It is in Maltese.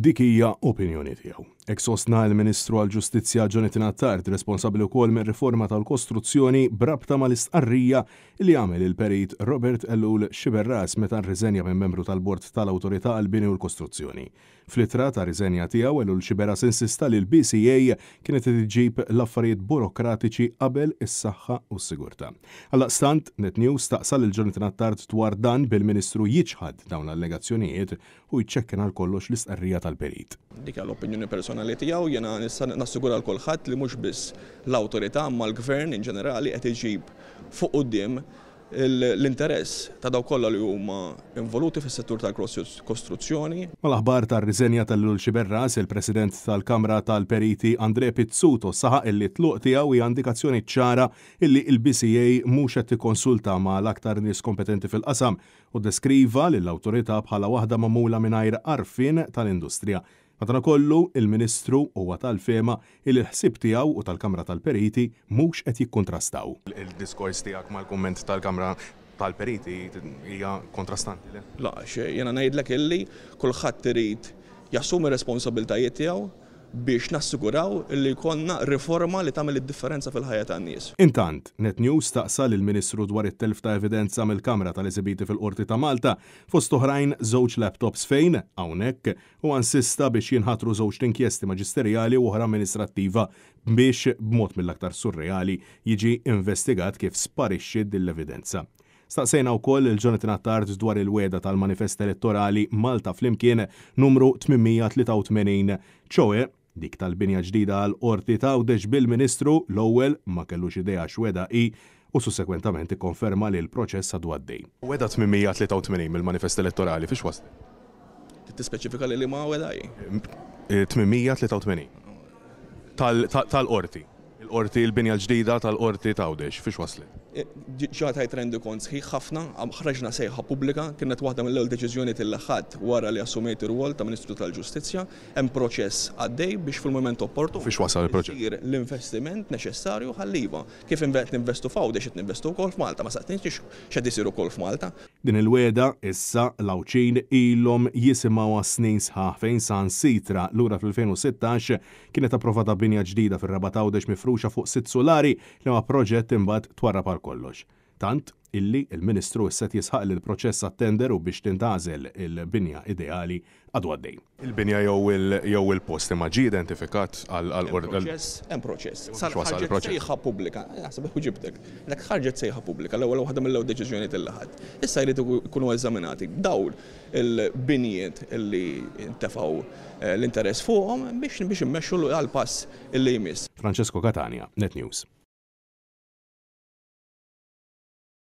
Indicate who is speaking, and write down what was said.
Speaker 1: Dik hija opinjoni tiegħu. Eksosna il-Ministru għal-Ġustizzja Jonathan Attard responsabli wkoll minn riforma tal-kostruzzjoni brabta mal-istqarrija li għamil il-perit Robert Ellul Xiberras meta rriżenja minn membru tal-Bord tal-Awtorità għal-Bini u l-Kostruzzjoni. Flittra ta' riżenja tiegħu Ellul Xiberras insista li l-BCA kienet tiġib l-affarijiet burokratiċi qabel is-saħħa u s-sigurta. Alla stant, Net News taqsal il-Jonathan Attard dwar dan bil-Ministru jiċħad dawn l-allegazzjonijiet u jċekkina l-kollox l-istqarrija tal-perit.
Speaker 2: Dik l-opinjoni personali personali tijaw, jena nassigura l kulħadd li mhux biss l-awtorità ma l-gvern in ġenerali qed iġib fuq quddiem l-interess ta' daw kollha li huma involuti fis-settur tal-kostruzzjoni.
Speaker 1: Mal-aħbar tar-riżenja tal-Lulxi Berras, il-President tal-Kamra tal-Periti Andre Pizzuto saħaq illi tluq tiegħu hija indikazzjoni ċara illi l-BCA mhux qed tikkonsulta ma' l-aktar nies kompetenti fil-qasam u deskriva l awtorità bħala waħda magħmula mingħajr arfin tal-industrija. Madankollu, il-Ministru huwa tal-fema il-ħsib tiegħu u tal-Kamra tal-Periti mhux qed jikkontrastaw. Il-diskors tiegħek mal-kumment tal-Kamra
Speaker 2: tal-Periti hija kontrastanti. La, jena ngħidlek illi kulħadd irid jassumi responsabiltajiet tiegħu biex nassiguraw li konna riforma li tagħmel id-differenza fil-ħajja tan nies.
Speaker 1: Intant, Net News taqsal il-Ministru dwar it-telf ta' evidenza mill-Kamra tal-Eżibiti fil-Qorti ta' Malta fost oħrajn żewġ laptops fejn hawnhekk u ansista biex jinħatru żewġ tinkjesti maġisterjali u oħra amministrattiva biex b'mod mill-aktar surreali jiġi investigat kif sparixxi dill-evidenza. Staqsejna u koll il-Jonathan Attard dwar il-weda tal-manifest elettorali Malta flimkien numru 883 ċoe Dik tal-binja ġdida għal qorti ta' bil-ministru l-ewwel ma kellux idea xweda i u sussekwentament konferma li l-proċess għadu għaddej. Weda 883 mill-manifest elettorali fiex wasl?
Speaker 2: Tispeċifika li ma weda
Speaker 1: 883. Eh, tal qorti il qorti il-binja ġdida tal qorti ta' fiex waslet?
Speaker 2: ġiħat ħajt rendu kont sħiħ ħafna, ħraġna sejħa publika, kienet waħda mill-ewwel deċiżjoni tal ħadd wara li assumiet ir-rwol ta' Ministru tal-Ġustizzja, hemm proċess għaddej biex fil-moment opportu. Fiex wasal il-proċess? L-investiment neċessarju ħalliva. Kif investu ninvestu f'għawdex qed ninvestu wkoll f'Malta, ma saqtniex x'qed kol ukoll f'Malta. Din il-weda issa lawċin awċin ilhom jisimaw snin
Speaker 1: sħaħ fejn san sitra lura fil 2016 kienet approvata binja ġdida fir GĦawdex mifruxa fuq sitt solari li ma proġett imbat twarra par kollox tant illi il-Ministru s-set jisħaq li l-proċess attender u biex tintazel il-binja ideali għadu għaddej. Il-binja jew il-post imma ġi identifikat għal-ordel.
Speaker 2: Hemm proċess. Ħarġet sejħa pubblika, naħseb eh, hu ġibtek. Dak ħarġet sejħa pubblika l-ewwel waħda mill-ewwel deċiżjonijiet il ħadd. Issa jrid ikunu eżaminati dawl il-binjiet illi ntefgħu eh, l-interess fuqhom biex biex immexxu għal pass illi jmiss. Francesco Catania, Net News.